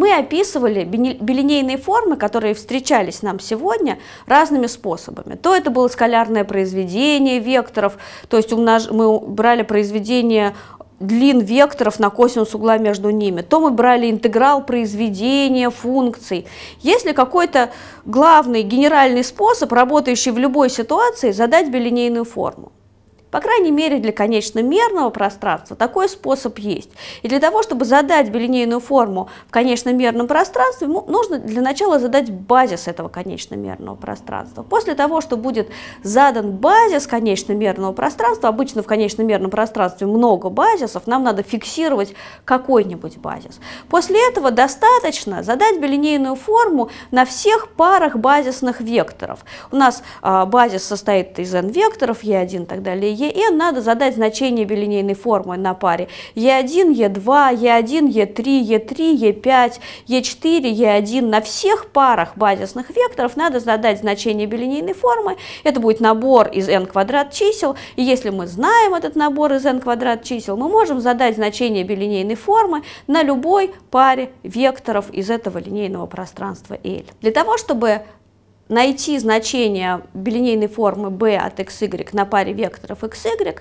Мы описывали билинейные формы, которые встречались нам сегодня, разными способами. То это было скалярное произведение векторов, то есть умнож... мы брали произведение длин векторов на косинус угла между ними, то мы брали интеграл произведения функций. Есть ли какой-то главный генеральный способ, работающий в любой ситуации, задать билинейную форму. По крайней мере, для конечномерного пространства такой способ есть. И для того, чтобы задать билинейную форму в конечномерном пространстве, нужно для начала задать базис этого конечномерного пространства. После того, что будет задан базис конечномерного пространства, обычно в конечномерном пространстве много базисов, нам надо фиксировать какой-нибудь базис. После этого достаточно задать билинейную форму на всех парах базисных векторов. У нас э, базис состоит из n векторов, e1 и так далее, EN надо задать значение билинейной формы на паре е 1 е 2 е 1 е 3 е 3 е 5 е 4 е 1 На всех парах базисных векторов надо задать значение билинейной формы. Это будет набор из n квадрат чисел. И если мы знаем этот набор из n квадрат чисел, мы можем задать значение билинейной формы на любой паре векторов из этого линейного пространства L. Для того, чтобы найти значение билинейной формы b от xy на паре векторов xy,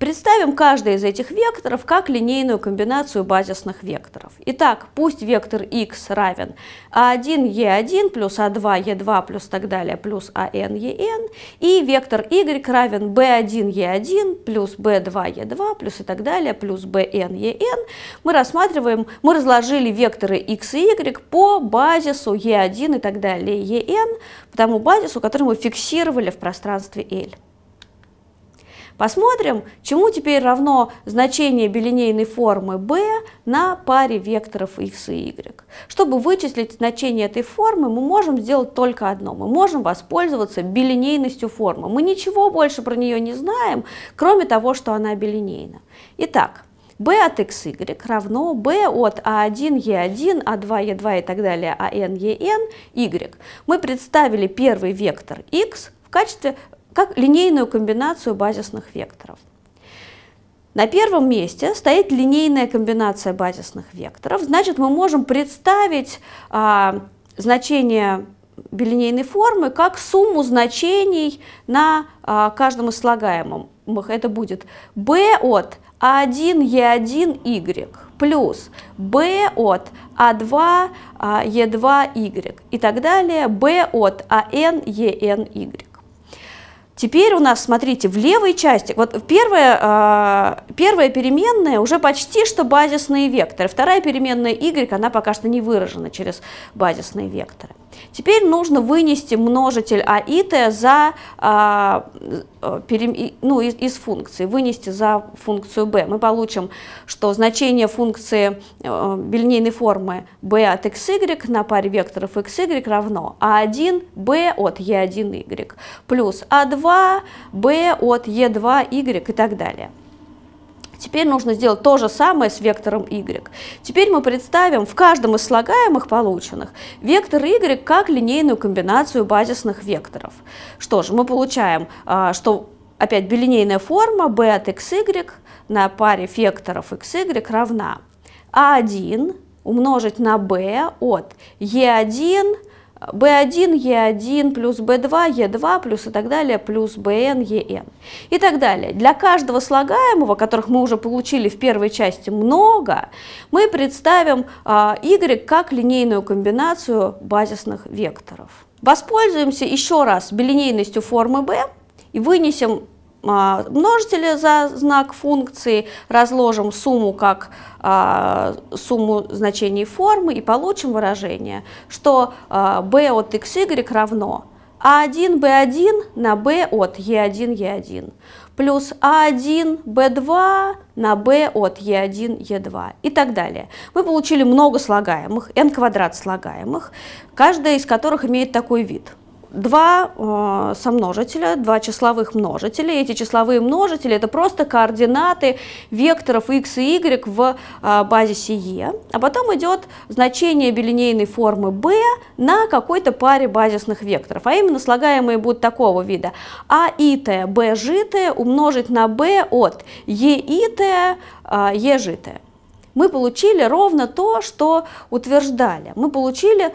Представим каждый из этих векторов как линейную комбинацию базисных векторов. Итак, пусть вектор x равен a1, а e1 плюс a2, а e2 плюс так далее плюс anen, а и вектор y равен b1, e1 плюс b2, e2 плюс и так далее плюс bnen. Мы рассматриваем, мы разложили векторы x и y по базису e1 и так далее en, по тому базису, который мы фиксировали в пространстве L. Посмотрим, чему теперь равно значение билинейной формы b на паре векторов x и y. Чтобы вычислить значение этой формы, мы можем сделать только одно. Мы можем воспользоваться билинейностью формы. Мы ничего больше про нее не знаем, кроме того, что она билинейна. Итак, b от xy равно b от a1, e1, a2, e2 и так далее, an, а en, y. Мы представили первый вектор x в качестве как линейную комбинацию базисных векторов. На первом месте стоит линейная комбинация базисных векторов, значит мы можем представить а, значение билинейной формы как сумму значений на а, каждом из слагаемых. Это будет b от a1, e1, y плюс b от a2, e2, y и так далее, b от an, en, y. Теперь у нас, смотрите, в левой части, вот первая, первая переменная уже почти что базисные векторы, вторая переменная y, она пока что не выражена через базисные векторы. Теперь нужно вынести множитель АИТ за, а, э, пере, ну, из, из функции, вынести за функцию b. Мы получим, что значение функции э, билинейной формы b от xy на паре векторов xy равно a1 а b от e1 y плюс a2 а b от e2 y и так далее. Теперь нужно сделать то же самое с вектором y. Теперь мы представим в каждом из слагаемых полученных вектор y как линейную комбинацию базисных векторов. Что же, мы получаем, а, что опять билинейная форма b от xy на паре векторов xy равна a1 а умножить на b от e1 B1, E1 плюс B2, E2 плюс и так далее, плюс BN, EN и так далее. Для каждого слагаемого, которых мы уже получили в первой части много, мы представим а, Y как линейную комбинацию базисных векторов. Воспользуемся еще раз билинейностью формы B и вынесем а, множители за знак функции, разложим сумму как а, сумму значений формы и получим выражение, что а, b от xy равно a1, b1 на b от e1, e1, плюс a1, b2 на b от e1, e2 и так далее. Мы получили много слагаемых, n квадрат слагаемых, каждая из которых имеет такой вид – два э, сомножителя, два числовых множителя. Эти числовые множители – это просто координаты векторов x и y в э, базисе E. А потом идет значение билинейной формы b на какой-то паре базисных векторов. А именно слагаемые будут такого вида. а и т, b житое умножить на b от e и т, э, e житое мы получили ровно то, что утверждали. Мы получили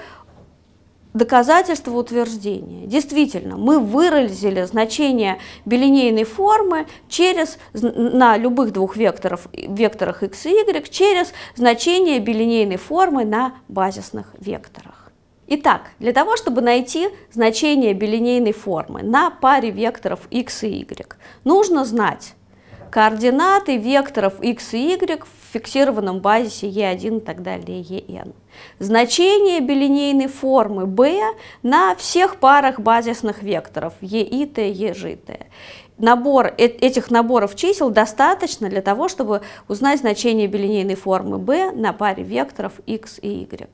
доказательство утверждения. Действительно, мы выразили значение билинейной формы через, на любых двух векторов, векторах x и y через значение билинейной формы на базисных векторах. Итак, для того, чтобы найти значение билинейной формы на паре векторов x и y, нужно знать координаты векторов x и y в фиксированном базисе e1 и так далее, en. Значение билинейной формы b на всех парах базисных векторов ei, t, ej, t. Набор э, этих наборов чисел достаточно для того, чтобы узнать значение билинейной формы b на паре векторов x и y.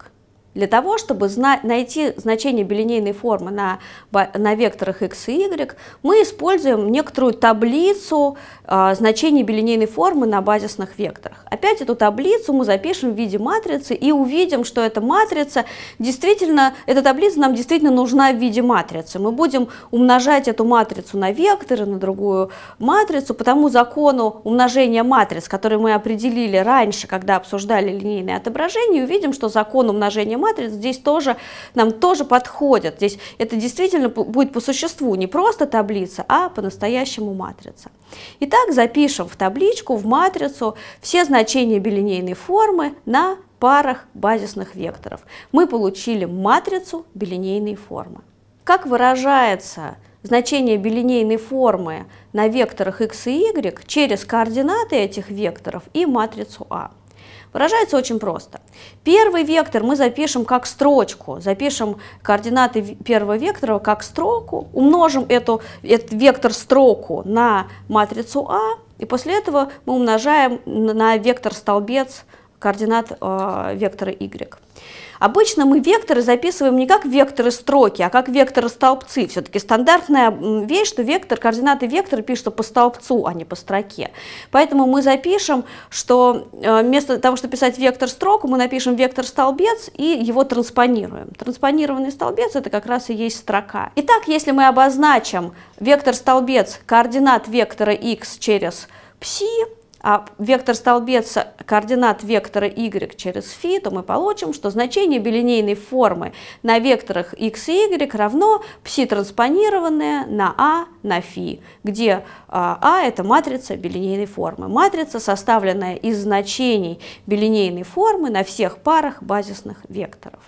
Для того, чтобы найти значение билинейной формы на, на векторах x и y, мы используем некоторую таблицу э, а, значений билинейной формы на базисных векторах. Опять эту таблицу мы запишем в виде матрицы и увидим, что эта матрица действительно, эта таблица нам действительно нужна в виде матрицы. Мы будем умножать эту матрицу на векторы, на другую матрицу, по тому закону умножения матриц, который мы определили раньше, когда обсуждали линейные отображения, увидим, что закон умножения матриц здесь тоже нам тоже подходят. Здесь это действительно будет по существу не просто таблица, а по-настоящему матрица. Итак, запишем в табличку, в матрицу все значения билинейной формы на парах базисных векторов. Мы получили матрицу билинейной формы. Как выражается значение билинейной формы на векторах x и y через координаты этих векторов и матрицу А. Выражается очень просто. Первый вектор мы запишем как строчку, запишем координаты первого вектора как строку, умножим эту, этот вектор строку на матрицу А, и после этого мы умножаем на вектор столбец координат э, вектора y. Обычно мы векторы записываем не как векторы строки, а как векторы столбцы. Все-таки стандартная вещь, что вектор, координаты вектора пишутся по столбцу, а не по строке. Поэтому мы запишем, что э, вместо того, чтобы писать вектор строку, мы напишем вектор столбец и его транспонируем. Транспонированный столбец – это как раз и есть строка. Итак, если мы обозначим вектор столбец координат вектора x через пси, а вектор столбец координат вектора y через φ, то мы получим, что значение билинейной формы на векторах x и y равно пси транспонированное на а на φ, где а, а это матрица билинейной формы. Матрица, составленная из значений билинейной формы на всех парах базисных векторов.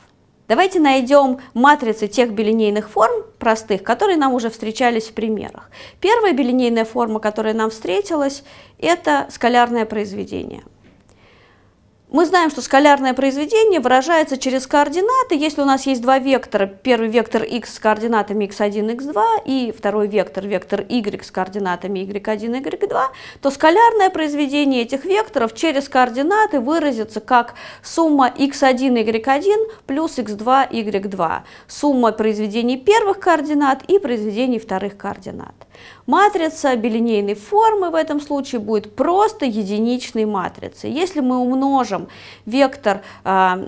Давайте найдем матрицы тех билинейных форм простых, которые нам уже встречались в примерах. Первая билинейная форма, которая нам встретилась, это скалярное произведение. Мы знаем, что скалярное произведение выражается через координаты. Если у нас есть два вектора, первый вектор x с координатами x1, x2 и второй вектор, вектор y с координатами y1, y2, то скалярное произведение этих векторов через координаты выразится как сумма x1, y1 плюс x2, y2, сумма произведений первых координат и произведений вторых координат. Матрица билинейной формы в этом случае будет просто единичной матрицей. Если мы умножим вектор а,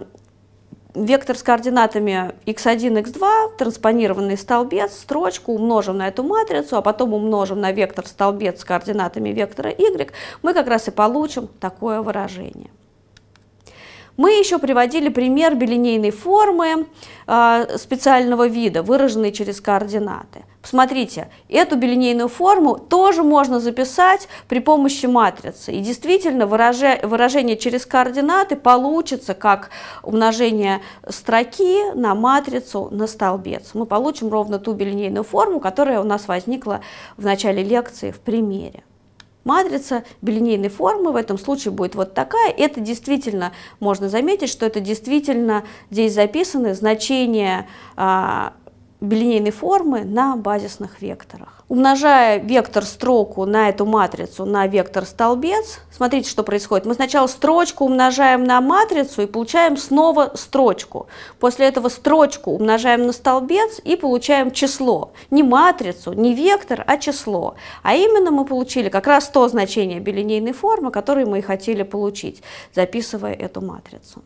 вектор с координатами x1, x2, транспонированный столбец, строчку умножим на эту матрицу, а потом умножим на вектор столбец с координатами вектора y, мы как раз и получим такое выражение. Мы еще приводили пример билинейной формы а, специального вида, выраженной через координаты. Посмотрите, эту билинейную форму тоже можно записать при помощи матрицы. И действительно, выражение через координаты получится как умножение строки на матрицу на столбец. Мы получим ровно ту билинейную форму, которая у нас возникла в начале лекции в примере матрица билинейной формы, в этом случае будет вот такая. Это действительно, можно заметить, что это действительно здесь записаны значения а, билинейной формы на базисных векторах. Умножая вектор строку на эту матрицу, на вектор столбец, смотрите, что происходит. Мы сначала строчку умножаем на матрицу и получаем снова строчку. После этого строчку умножаем на столбец и получаем число. Не матрицу, не вектор, а число. А именно мы получили как раз то значение билинейной формы, которое мы и хотели получить, записывая эту матрицу.